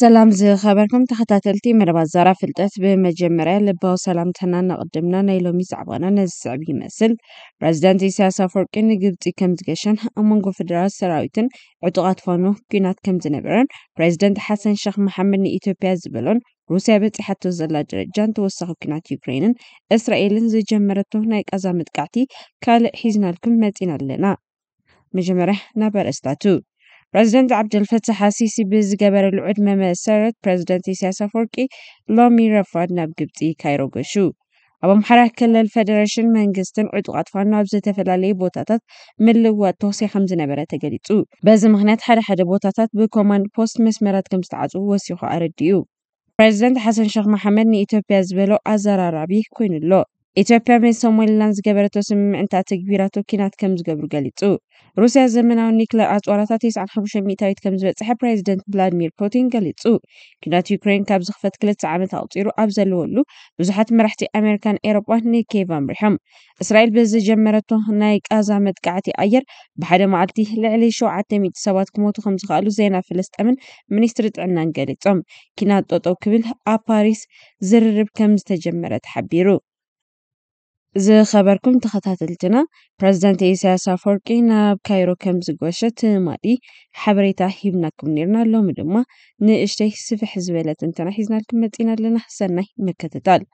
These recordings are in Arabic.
ሰላም ዝኸበርኩም ተኸታተልቲ መደባዛራ ፍልጠት ብመጀመርያ ልባዊ ሰላምተና ነቐድምና ናይ ሎሚ ዛዕባና ነዝስዕብ ይመስል ፕረዚደንት ኢሳያስ ኣፈወርቂ ንግብፂ ከም ዝገሸን ኣብ መንጎ ፌደራል ሰራዊትን ዕጡቓት ፋኖ ኩናት ከም ዝነበረን ፕረዚደንት ሓሰን ሸክ መሓመድ ንኢትዮጵያ ዝበሎን ሩስያ በፂሓቶ ዘላ ደረጃን ተወሳኺ ኩናት ዩክሬንን እስራኤልን ዝጀመረቶ ናይ ቃዛ መጥቃዕቲ ካልእ ሒዝናልኩም መፂና ኣለና መጀመርያ ናብ ኣርእስታቱ ፕረዚደንት ዓብደልፈታሕ ሃሲሲ ብዝገበረ ልዑድ መመሰረት ፕረዚደንት ኢሳያስ ኣፈወርቂ ሎሚ ረፋድ ናብ ግብፂ ካይሮ ገሹ ኣብ ኣምሓራ ክልል ፌደሬሽን መንግስትን ዕጡቃት ፋኖ ኣብ ዝተፈላለየ ቦታታት ምልዋጥ ተወሳይ ከም ዝነበረ ተገሊጹ በዚ ምክንያት ሓደ ሓደ ቦታታት ብኮማንድ ፖስት መስመራት ከም ዝተዓፅቡ ወሲኹ ኣረዲኡ ፕረዚደንት ሓሰን ሼክ መሓመድ ንኢትዮጵያ ዝበሎ ኣዘራራቢ ኮይኑ ኣሎ ኢትዮጵያ ምስ ሶማሊላንድ ዝገበረቶ ስምምዕንታ ተግቢራቶ ኪናት ከም ዝገብሩ ገሊጹ ሩስያ ዘመናዊ ኒክለር ኣፅዋራታት 95 ሚእታዊት ከም ዝበፅሐ ፕሬዚደንት ቭላድሚር ፑቲን ገሊጹ ኩናት ዩክሬን ካብ ዝኽፈት ክልተ ዓመት ኣቕፂሩ ኣብ ዘለወሉ ብዙሓት መራሕቲ ኣሜሪካን ኤሮጳን ንኬቭ ኣምሪሖም እስራኤል ብዝጀመረቶ ናይ ቃዛ መጥቃዕቲ ኣየር ብሓደ መዓልቲ ልዕሊ 700 ሰባት ክሞቱ ከም ዝኽኣሉ ዜና ፍለስጠምን ሚኒስትሪ ጥዕናን ገሊፆም ኪናት ጠጠው ክብል ኣብ ፓሪስ ዝርርብ ከም ዝተጀመረ ተሓቢሩ ዝኸበርኩም ተኸታተልትና ፕረዚዳንት ኢሳያስ ኣፈወርቂ ናብ ካይሮ ከም ዝጓሸት ማዲ ሓበሬታ ሂብናኩም ነርና ሎሚ ድማ ንእሽተይ ስፍሕ ዝበለት እንተና ሒዝናልኩም መፂና ኣለና ሰናይ መከተታል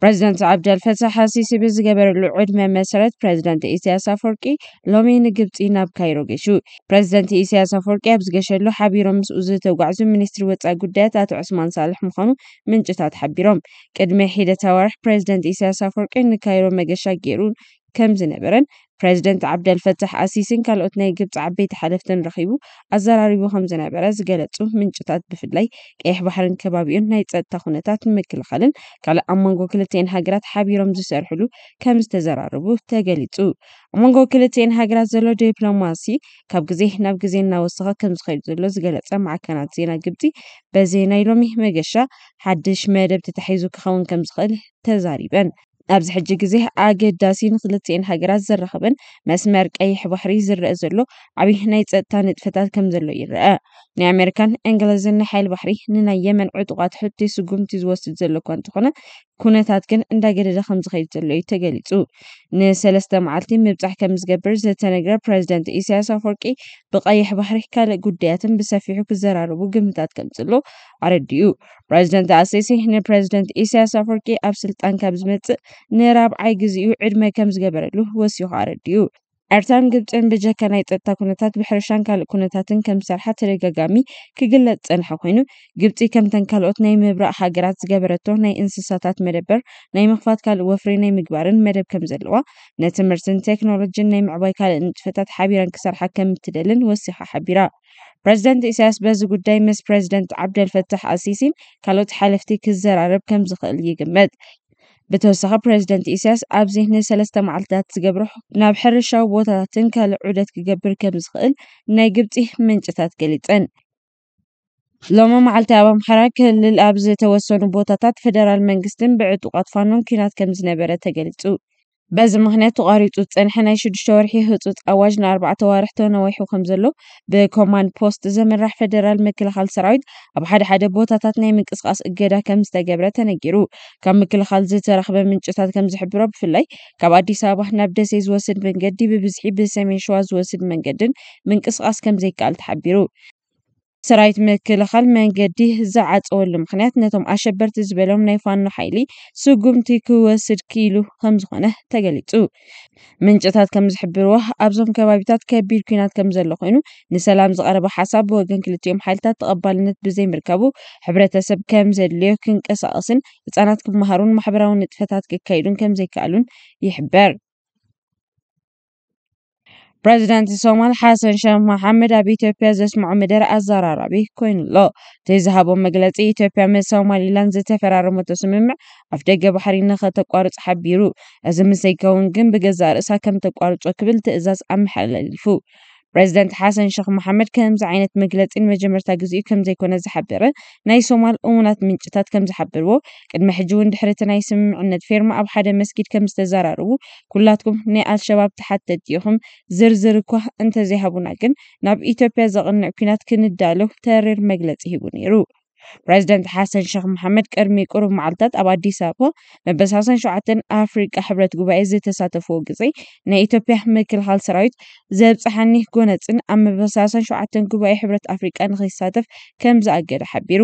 ፕረዚደንት ዓብደልፈታሕ ሓሲሲ ብዝገበረሉ ዕድመ መሰረት ፕረዚደንት ኢሳያስ ኣፈወርቂ ሎሚ ንግብፂ ናብ ካይሮ ገሹ ፕረዚደንት ኢሳያስ ኣፈወርቂ ኣብ ዝገሸሉ ሓቢሮም ምስኡ ዝተጓዕዙ ሚኒስትሪ ወፃኢ ጉዳያት ኣቶ ዑስማን ሳልሕ ምዃኑ ምንጭታት ሓቢሮም ቅድሚ ሒደ ተዋርሕ ፕረዚደንት ኢሳያስ ኣፈወርቂ ንካይሮ መገሻ ገይሩ ከም ዝነበረን ፕረዚደንት ዓብደልፈታሕ ኣሲሲን ካልኦት ናይ ግብፂ ዓበይቲ ሓለፍትን ረኺቡ ኣዘራሪቡ ከም ዝነበረ ዝገለጹ ምንጭታት ብፍላይ ቀይሕ ባሕርን ከባቢኡን ናይ ፀጥታ ኩነታት ምክልኻልን ካልእ ኣብ መንጎ ክልተን ሃገራት ሓቢሮም ዝሰርሕሉ ከም ዝተዘራርቡ ተገሊጹ ኣብ መንጎ ክልተን ሃገራት ዘሎ ዲፕሎማሲ ካብ ግዜ ናብ ግዜ እናወሰኸ ከም ዝኸይዱ ዘሎ ዝገለጸ ማዕከናት ዜና ግብፂ በዚ ናይ ሎሚ መገሻ ሓድሽ መደብ ተታሒዙ ክኸውን ከም ዝኽእል ተዛሪበን ኣብዚ ሕጂ ግዜ ኣገዳሲን ክልቲኤን ሃገራት ዘራኽብን መስመር ቀይሕ ባሕሪ ዝረአ ዘሎ ዓብይ ናይ ፀጥታ ንጥፈታት ከም ዘሎ ይረአ ni amerikan እንግሊዝን ሓይል ባሕሪ ንናይ የመን ዕጡቓት ሕቶ ስጉምቲ ዝወስድ ዘሎ እኳ እንትኾነ ኩነታት ግን እንዳገደደ ከም ዝኸይድ ዘሎ እዩ ተገሊጹ ንሰለስተ መዓልቲ ምብፃሕ ከም ዝገብር ዝተነገረ ፕረዚደንት ኢሳያስ ኣፈወርቂ ብቀይሕ ባሕሪ ካልእ ጉዳያትን ብሰፊሑ ክዘራረቡ ግምታት ከምፅሎ ኣረዲኡ ፕረዚደንት ኣሲሲ ንፕረዚደንት ኢሳያስ ኣፈወርቂ ኣብ ስልጣን ካብ ዝመፅእ ንራብዓይ ግዜኡ ዕድመ ከም ዝገበረሉ ወሲኹ ኣረዲኡ ኤርትራን ግብፅን ብጀከና ይፀጥታ ኩነታት ብሕርሻን ካልእ ኩነታትን ከም ዝሰርሓ ተደጋጋሚ ክግለጽ ጸንሐ ኮይኑ ግብፂ ከምተን ካልኦት ናይ ምብራቕ ሃገራት ዝገበረቶ ናይ እንስሳታት መደበር ናይ ምኽፋት ካልእ ወፍሪ ናይ ምግባርን መደብ ከም ዘለዋ ነትምህርትን ቴክኖሎጂን ናይ ምዕባይ ካልእ ንጥፈታት ሓቢረን ክሰርሓ ከም እትደልን ወሲኻ ሓቢራ ፕረዚደንት ኢሳያስ በዚ ጉዳይ ምስ ፕረዚደንት ዓብደልፈታሕ ኣሲሲን ካልኦት ሓለፍቲ ክዘራረብ ከም ዝኽእል ይግመት ብተወሳኺ ፕረዚደንት ኢሳያስ ኣብዚ ህነ ሰለስተ መዓልትታት ዝገብሮ ናብ ሕርሻዊ ቦታታትን ካልእ ዑደት ክገብር ከም ዝኽእል ናይ ግብፂ ምንጭታት ገሊፀን ሎሚ መዓልቲ ኣብ ኣምሓራ ክልል ኣብ ዝተወሰኑ ቦታታት ፌደራል መንግስትን ብዕጡቃት ፋኖን ኩናት ከም ዝነበረ ተገሊፁ بازي مهنات غاريتو تسنحنا يشد شورحي هتوت أواجنا أربعة تونا نويحو خمزلو بكمان بوست زمن راح فدرال مكل خال سرعيد أب حد حد بوتا تاتني من قصقاس إقيدا كم استقابرة تنقيرو كم مكل خال زيت رخبة من جسات كم زحب رب في الليل كبعد عدي سابح نبدأ سيز وسد من قدي ببزحي بسامين شواز وسد من قدن من قصقاس كم زي كال تحبيرو ሰራዊት ምክልኻል መንገዲ ዝዓፀወሉ ምኽንያት ነቶም ኣሸበርቲ ዝበሎም ናይ ፋኖ ሓይሊ ስጉምቲ ክወስድ ክኢሉ ከም ዝኾነ ተገሊጹ ምንጭታት ከም ዝሕብርዎ ኣብዞም ከባቢታት ከቢድ ኩናት ከም ዘሎ ኮይኑ ንሰላም ዝቐረበ ሓሳብ ብወገን ክልቲኦም ሓይልታት ተቐባልነት ብዘይምርከቡ ሕብረተሰብ ከም ዘድልዮ ክንቀሳቐስን ህፃናት ክመሃሩን ማሕበራዊ ንጥፈታት ክካይዱን ከም ዘይከኣሉን ይሕበር ፕረዚዳንት ሶማል ሓሰን ሸክ መሓመድ ኣብ ኢትዮጵያ ዘስምዖ ምድር ኣዘራራቢ ኮይኑ ኣሎ እቲ ዝሃቦ መግለፂ ኢትዮጵያ ምስ ሶማሊላንድ ዝተፈራረመቶ ስምምዕ ኣፍ ደገ ባሕሪ ንኸተቋርፅ ሓቢሩ እዚ ምስ ኣይከውን ግን ብገዛ ርእሳ ከም ተቋርፆ ክብል ትእዛዝ ኣመሓላሊፉ ፕረዚደንት ሓሰን ሸክ መሓመድ ከምዚ ዓይነት መግለፂ ንመጀመርታ ግዜኡ ከም ዘይኮነ ዝሓበረ ናይ ሶማል እሙናት ምንጭታት ከም ዝሓብርዎ ቅድሚ ሕጂ እውን ድሕርቲ ናይ ስምምዕነት ፌርማ ኣብ ሓደ መስጊድ ከም ዝተዘራርቡ ኩላትኩም ናይ ኣልሸባብ ተሓተቲ ኢኹም ዝርዝር እኳ እንተዘይሃቡና ግን ናብ ኢትዮጵያ ዘቕንዕ ኩናት ክንዳሎ ተሪር መግለፂ ሂቡ ነይሩ ፕረዚደንት ሓሰን ሼክ መሓመድ ቅድሚ ቁሩብ መዓልትታት ኣብ ኣዲስ ኣበባ መበል 37 ኣፍሪቃ ሕብረት ጉባኤ ዝተሳተፈዎ ግዜ ናይ ኢትዮጵያ ምክልኻል ሰራዊት ዘብፅሐኒ ጎነፅን ኣብ መበል 37 ጉባኤ ሕብረት ኣፍሪቃ ንክሳተፍ ከም ዝኣገደ ሓቢሩ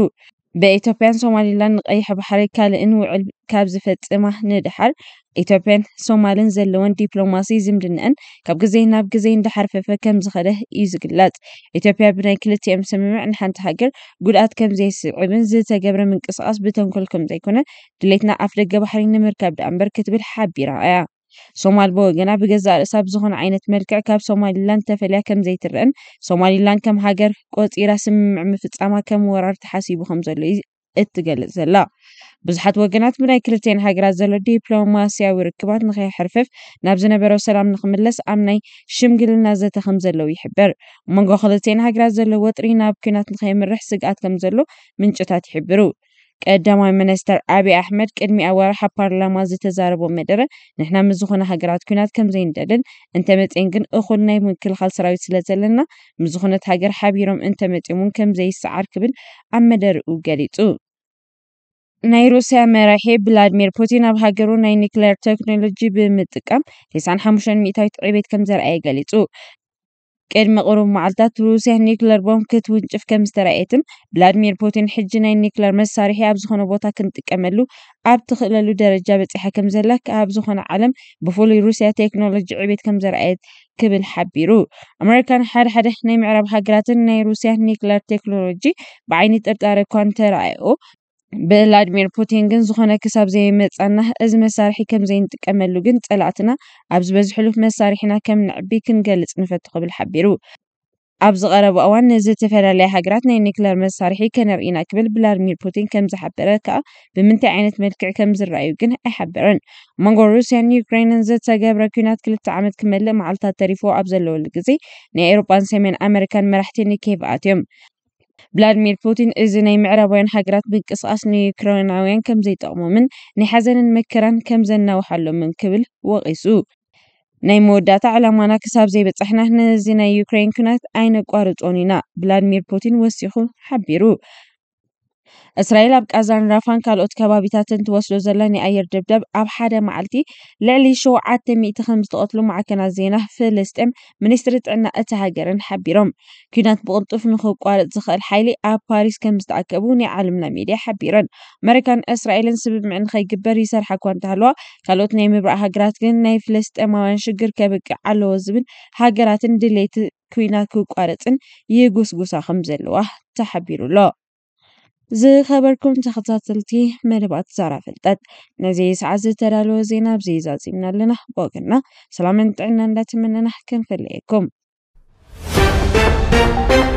ብኤትዮጵያን ሶማሌላን ንቐይሕ ባሕሪ ካልእን ውዕል ካብ ዝፈጽማ ንድሓር ኢትዮጵያን ሶማልን ዘለወን ዲፕሎማሲ ዝምድንአን ካብ ግዜ ናብ ግዜ እንዳሓርፈፈ ከም ዝኸደ እዩ ዝግለጽ ኢትዮጵያ ብናይ ክልቲኦም ስምምዕ ንሓንቲ ሃገር ጉድኣት ከም ዘይስዕብን ዝተገብረ ምንቅስቓስ ብተንኮል ከም ዘይኮነ ድሌትና ኣፍ ደገ ባሕሪ ንምርካብ ዳኣ እምበር ክትብል ሓቢራ እያ سومال بو جنا بجزء الأسباب زهون عينة مركع كاب سومالي لان تفلا كم زي ترن سومالي لان كم هاجر قوت إيراس مم فتسامة كم ورار تحاسيبو خمسة اللي اتقل زلا بزحت وجنات من كلتين هاجر زلا دبلوماسيا وركبات نخي حرفف نابزنا برو سلام نخملس أمني شمجل نازت خمسة اللي يحبر ومن جو خلتين هاجر زلا وترينا بكنات نخي من رحسق أتكم زلو من جتات يحبرو ቀዳማይ ሚኒስተር ዓብዪ ኣሕመድ ቅድሚ ኣዋርሓ ፓርላማ ዝተዛረቦ መደረ ንሕና ምስ ዝኾነ ሃገራት ኩናት ከም ዘይንደልን እንተመፅን ግን እኹል ናይ ምክልኻል ሰራዊት ስለ ዘለና ምስ ዝኾነት ሃገር ሓቢሮም እንተመፅን እውን ከም ዘይሰዓር ክብል ኣብ መደርኡ ገሊጹ ናይ ሩስያ መራሒ ቭላድሚር ፑቲን ኣብ ሃገሩ ናይ ኒክሌር ቴክኖሎጂ ብምጥቃም 95 ሚእታዊት ዕቤት ከም ዘርኣየ ገሊጹ ቅድሚ ቁሩብ መዓልትታት ሩስያ ኒክለር ቦምብ ክትውንጭፍ ከም ዝተረእየትን ብላድሚር ፑቲን ሕጂ ናይ ኒክለር መሳርሒ ኣብ ዝኾነ ቦታ ክንጥቀመሉ ኣብ ትኽእለሉ ደረጃ በፂሓ ከም ዘላ ኣብ ዝኾነ ዓለም ብፍሉይ ሩስያ ቴክኖሎጂ ዕቤት ከም ዘረአየት ክብል ሓቢሩ ኣሜሪካን ሓደ ሓደ ናይ ምዕራብ ሃገራትን ናይ ሩስያ ኒክለር ቴክኖሎጂ ብዓይኒ ጥርጣረ እኳ እንተረኣይኦ ብላድሚር ፑቲን ግን ዝኾነ ክሳብ ዘየመፃና እዚ መሳርሒ ከም ዘይንጥቀመሉ ግን ፀላእትና ኣብ ዝበዝሕሉፍ መሳርሒና ከም ንዕቢ ክንገልፅ ንፈቱ ክብል ሓቢሩ ኣብ ዝቐረበ እዋን ንዝተፈላለያ ሃገራት ናይ ኒክለር መሳርሒ ከነርኢና ክብል ብላድሚር ፑቲን ከም ዝሓበረ ከዓ ብምንታይ ዓይነት መልክዕ ከም ዝረኣዩ ግን ኣይሓበረን መንጎ ሩስያን ዩክሬንን ዝተገብረ ኩናት ክልተ ዓመት ክመልእ መዓልትታት ተሪፎ ኣብ ዘለወሉ ግዜ ናይ ኤሮፓን ሰሜን ኣሜሪካን መራሕቲ ንኬቭኣት እዮም بلادمير بوتين إذا نيم عربين حجرات بقصة أصلي كرونا وين كم زي من نحزن المكران كم زنا وحلو من قبل وقيسو نيم ودات على ما نكسب زي بتحنا هنا زينا يوكرين كنات أين قارض أنينا بلادمير بوتين وسيخو حبيرو እስራኤል ኣብ ቃዛን ራፋን ካልኦት ከባቢታትን ትወስዶ ዘላ ናይ ኣየር ድብደብ ኣብ ሓደ መዓልቲ ልዕሊ 700 ከም ዝተቐትሉ ማዕከናት ዜና ፍልስጥም ሚኒስትሪ ጥዕና እቲ ሃገርን ሓቢሮም ኩናት ብቕልጡፍ ንኽቋርፅ ዝኽእል ሓይሊ ኣብ ፓሪስ ከም ዝተኣከቡ ናይ ዓለምና ሚድያ ሓቢረን ኣሜሪካን እስራኤልን ስብምዕ ንኸይግበር ይሰርሓ እኳ እንተሃለዋ ካልኦት ናይ ምብራእ ሃገራት ግን ናይ ፍልስጥማውያን ሽግር ከብቅዕ ኣለዎ ዝብል ሃገራትን ድሌት ኩናት ክቋርፅን ይጉስጉሳ ከም ዘለዋ ተሓቢሩ ኣሎ زي خبركم تخطاتلتي مربات زارا فلتت نزي سعز ترالو زينا بزيزا زينا لنا بوغنا سلام انتعنا لا تمنى نحكم في Thank